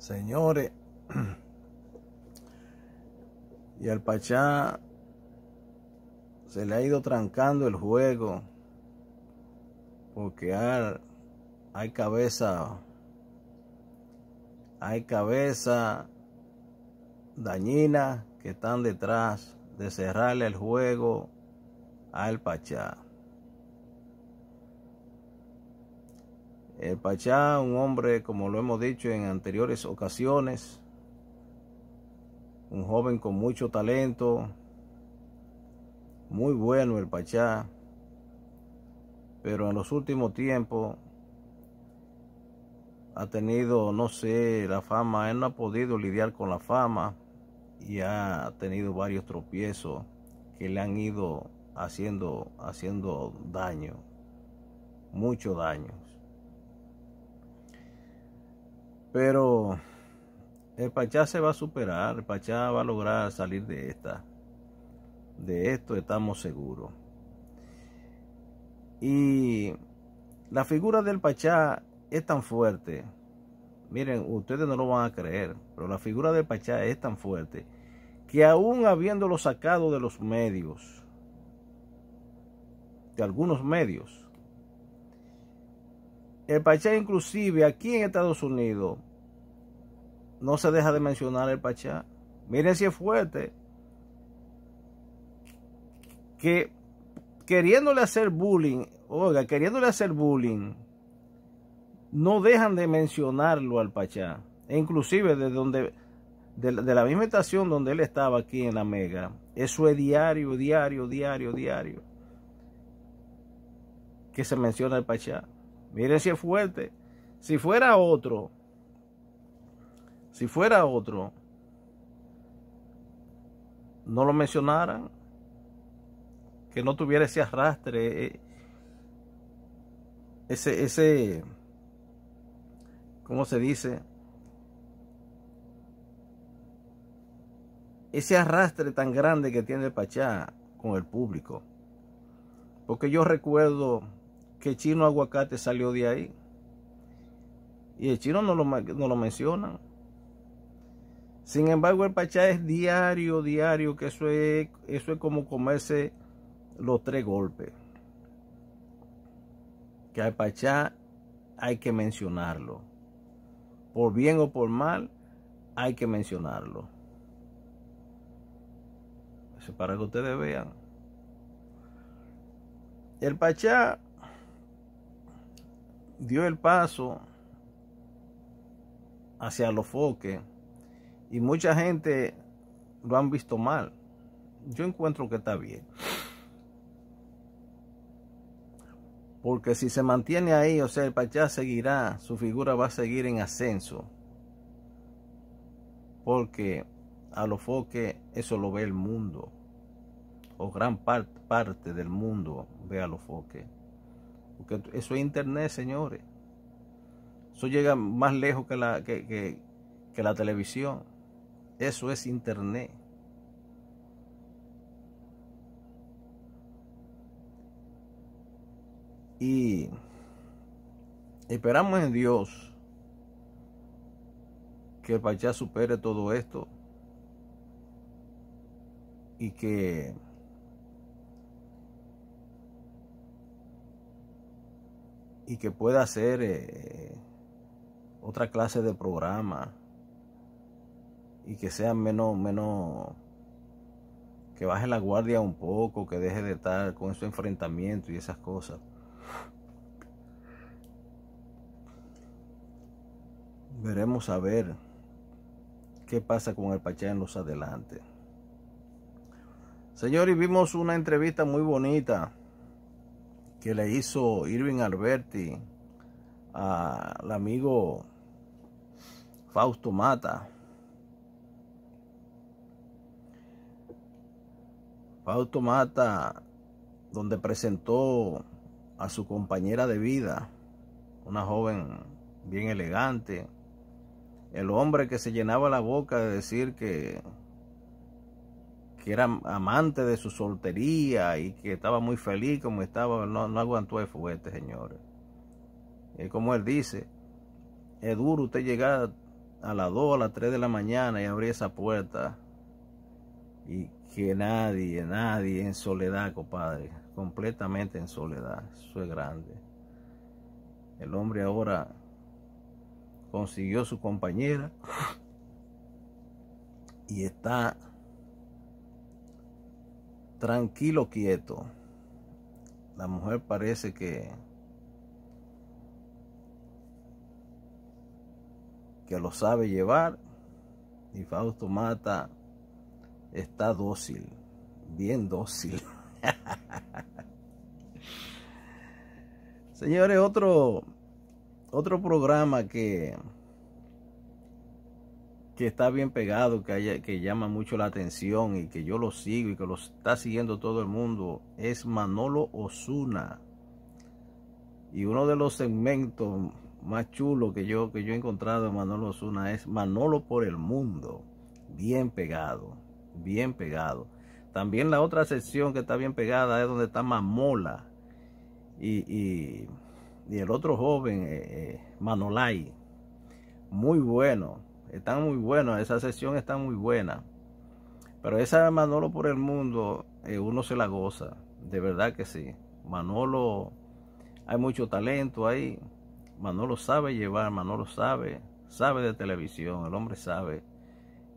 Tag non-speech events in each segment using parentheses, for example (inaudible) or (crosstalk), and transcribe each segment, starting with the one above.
Señores, y al Pachá se le ha ido trancando el juego porque hay, hay cabeza, hay cabeza dañina que están detrás de cerrarle el juego al Pachá. El Pachá, un hombre, como lo hemos dicho en anteriores ocasiones, un joven con mucho talento, muy bueno el Pachá, pero en los últimos tiempos ha tenido, no sé, la fama, él no ha podido lidiar con la fama y ha tenido varios tropiezos que le han ido haciendo, haciendo daño, mucho daño. Pero el Pachá se va a superar, el Pachá va a lograr salir de esta. De esto estamos seguros. Y la figura del Pachá es tan fuerte. Miren, ustedes no lo van a creer, pero la figura del Pachá es tan fuerte que aún habiéndolo sacado de los medios, de algunos medios, el Pachá inclusive aquí en Estados Unidos no se deja de mencionar el Pachá. Miren si es fuerte. Que queriéndole hacer bullying, oiga, queriéndole hacer bullying, no dejan de mencionarlo al Pachá. E inclusive de donde, de, de la misma estación donde él estaba aquí en la Mega. Eso es diario, diario, diario, diario. Que se menciona el Pachá. Mire si es fuerte. Si fuera otro, si fuera otro, no lo mencionaran, que no tuviera ese arrastre, eh, ese, ese, ¿cómo se dice? Ese arrastre tan grande que tiene el Pachá con el público. Porque yo recuerdo que el chino aguacate salió de ahí. Y el chino no lo, no lo mencionan. Sin embargo, el pachá es diario, diario, que eso es, eso es como comerse los tres golpes. Que al pachá hay que mencionarlo. Por bien o por mal, hay que mencionarlo. Eso para que ustedes vean. El pachá dio el paso hacia los foques y mucha gente lo han visto mal. Yo encuentro que está bien. Porque si se mantiene ahí, o sea, el Pachá seguirá, su figura va a seguir en ascenso. Porque a los foques eso lo ve el mundo. O gran parte, parte del mundo ve a los foques. Porque eso es internet, señores. Eso llega más lejos que la, que, la televisión. Eso es internet. Y esperamos en Dios que el Pachá supere todo esto y que y que pueda hacer eh, otra clase de programa y que sea menos, menos, que baje la guardia un poco, que deje de estar con su enfrentamiento y esas cosas. Veremos a ver qué pasa con el Pachá en los adelante. Señores, vimos una entrevista muy bonita que le hizo Irving Alberti al amigo Fausto Mata. Fausto Mata, donde presentó a su compañera de vida, una joven bien elegante, el hombre que se llenaba la boca de decir que que era amante de su soltería y que estaba muy feliz como estaba, no, aguantó el fuerte, este señores. Y como él dice, es duro usted llegar a las 2, a las 3 de la mañana y abrir esa puerta y que nadie, nadie en soledad, compadre, completamente en soledad, eso es grande. El hombre ahora consiguió su compañera y está tranquilo, quieto. La mujer parece que, que lo sabe llevar y Fausto Mata está dócil, bien dócil. (laughs) Señores, otro, otro programa que que está bien pegado, que, llama mucho la atención y que yo lo sigo y que lo está siguiendo todo el mundo, es Manolo Osuna. Y uno de los segmentos más chulos que yo, que yo he encontrado de Manolo Osuna es Manolo por el mundo. Bien pegado, bien pegado. También la otra sección que está bien pegada es donde está Mamola y, y, el otro joven, eh, eh, Manolay. Muy bueno están muy buenas. esa sesión está muy buena. Pero esa Manolo por el mundo, eh, uno se la goza. De verdad que sí. Manolo, hay mucho talento ahí. Manolo sabe llevar, Manolo sabe, sabe de televisión, el hombre sabe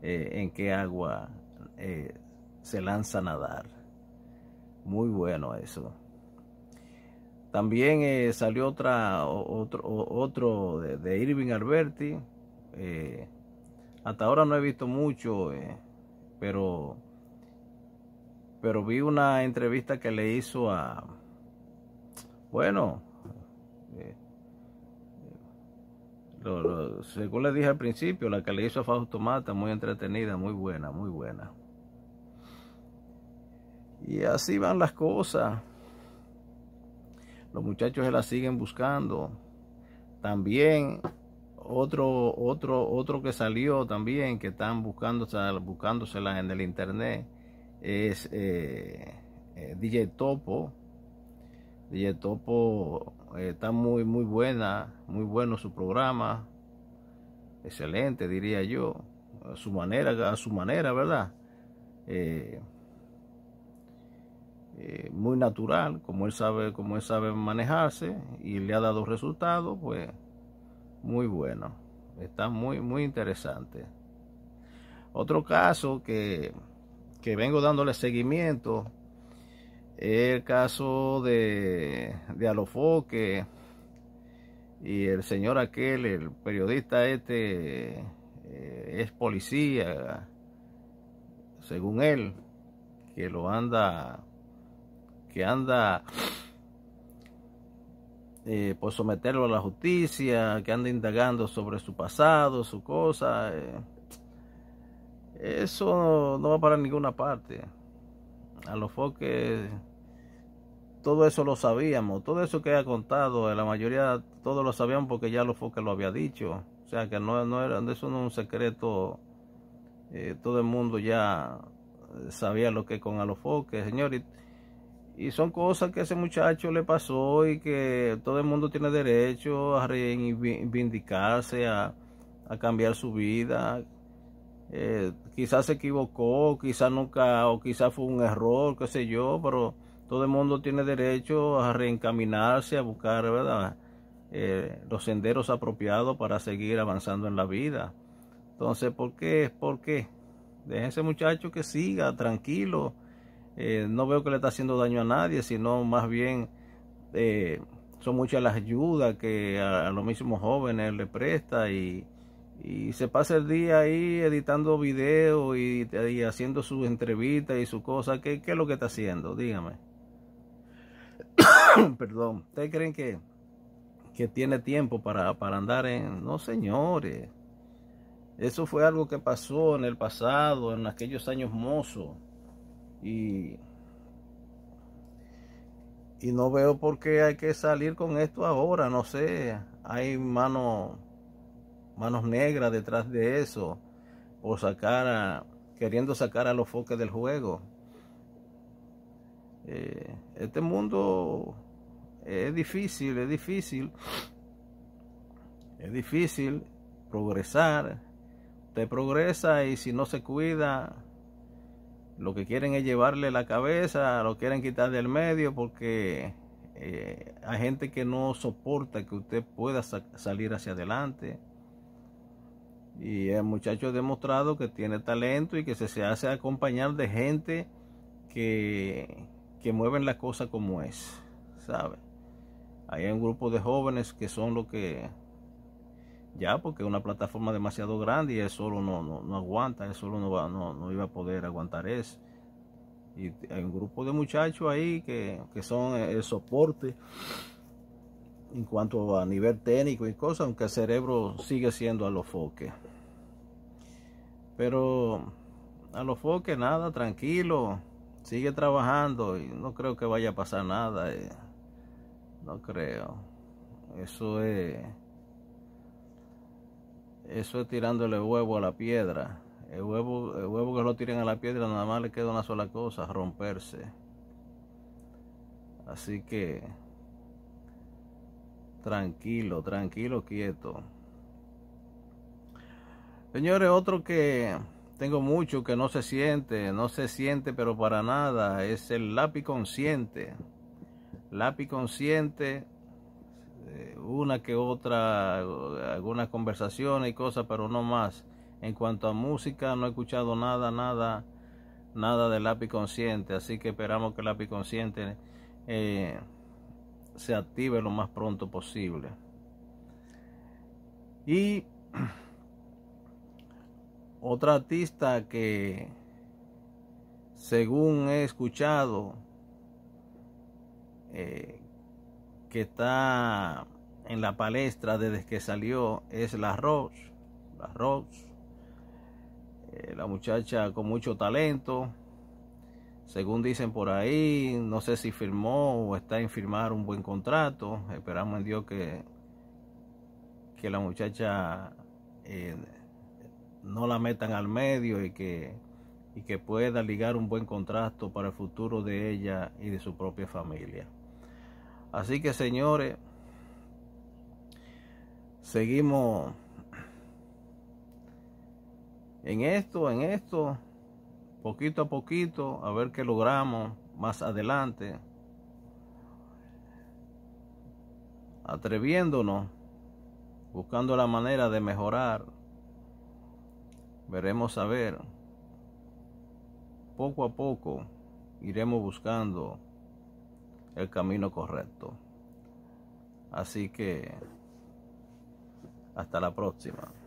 eh, en qué agua eh, se lanza a nadar. Muy bueno eso. También salió otra, otro, otro de, de Irving Alberti, eh, hasta ahora no he visto mucho, eh, pero, pero vi una entrevista que le hizo a, bueno, eh, según le dije al principio, la que le hizo a Fausto Mata, muy entretenida, muy buena, muy buena. Y así van las cosas. Los muchachos se la siguen buscando. También otro, otro, otro que salió también, que están buscándose, buscándosela en el internet, es eh, eh DJ Topo. DJ Topo eh, está muy, muy buena, muy bueno su programa. Excelente, diría yo. A su manera, a su manera, ¿verdad? Eh, muy natural, como él sabe, como él sabe manejarse y le ha dado resultados, pues muy bueno. Está muy, muy interesante. Otro caso que, que vengo dándole seguimiento es el caso de, de Alofoque y el señor aquel, el periodista este, eh, es policía, según él, que lo anda, que anda eh, por pues, someterlo a la justicia, que anda indagando sobre su pasado, su cosa. Eh, eso no, va para ninguna parte. A los foques, todo eso lo sabíamos, todo eso que ha contado, eh, la mayoría, todos lo sabíamos porque ya los foques lo había dicho. O sea que no, no era, eso no un secreto, todo el mundo ya sabía lo que con a los señores y son cosas que a ese muchacho le pasó y que todo el mundo tiene derecho a reivindicarse, a, cambiar su vida. Eh, quizás se equivocó, quizás nunca, o quizás fue un error, qué sé yo, pero todo el mundo tiene derecho a reencaminarse, a buscar, ¿verdad? Eh, los senderos apropiados para seguir avanzando en la vida. Entonces, ¿por qué? ¿Por qué? Dejen ese muchacho que siga tranquilo eh, no veo que le está haciendo daño a nadie, sino más bien eh, son muchas las ayudas que a, los mismos jóvenes le presta y, se pasa el día ahí editando videos y, haciendo sus entrevistas y sus cosas. ¿Qué, es lo que está haciendo? Dígame. (coughs) Perdón, ¿ustedes creen que, que tiene tiempo para, para andar en... No, señores. Eso fue algo que pasó en el pasado, en aquellos años mozos. Y, no veo por qué hay que salir con esto ahora, no sé, hay manos manos negras detrás de eso, o sacar a, queriendo sacar a los foques del juego. Eh, este mundo es difícil, es difícil, es difícil progresar, te progresa y si no se cuida, lo que quieren es llevarle la cabeza, lo quieren quitar del medio porque eh, hay gente que no soporta que usted pueda salir hacia adelante. Y el muchacho ha demostrado que tiene talento y que se, hace acompañar de gente que, que mueven la cosa como es, ¿sabe? Hay un grupo de jóvenes que son los que ya porque es una plataforma demasiado grande y él solo no, no, aguanta, él solo no, va, no, iba a poder aguantar eso. Y hay un grupo de muchachos ahí que, son eh, el soporte en cuanto a nivel técnico y cosas, aunque el cerebro sigue siendo a los foques. Pero a los foques nada, tranquilo, sigue trabajando y no creo que vaya a pasar nada. Eh. No creo. Eso es eso es tirándole huevo a la piedra. El huevo, el huevo que lo tiren a la piedra nada más le queda una sola cosa, romperse. Así que tranquilo, tranquilo, quieto. Señores, otro que tengo mucho que no se siente, no se siente pero para nada, es el lápiz consciente. Lápiz consciente eh, una que otra, algunas conversaciones y cosas, pero no más. En cuanto a música, no he escuchado nada, nada, nada del lápiz consciente, así que esperamos que el lápiz consciente eh, se active lo más pronto posible. Y (clears throat) otra artista que, según he escuchado, eh, que está en la palestra desde que salió es la Rose. La eh, la muchacha con mucho talento. Según dicen por ahí, no sé si firmó o está en firmar un buen contrato. Esperamos en Dios que, que la muchacha eh, no la metan al medio y que, y que pueda ligar un buen contrato para el futuro de ella y de su propia familia. Así que señores, seguimos en esto, en esto, poquito a poquito, a ver qué logramos más adelante. Atreviéndonos, buscando la manera de mejorar. Veremos a ver. Poco a poco iremos buscando el camino correcto. Así que hasta la próxima.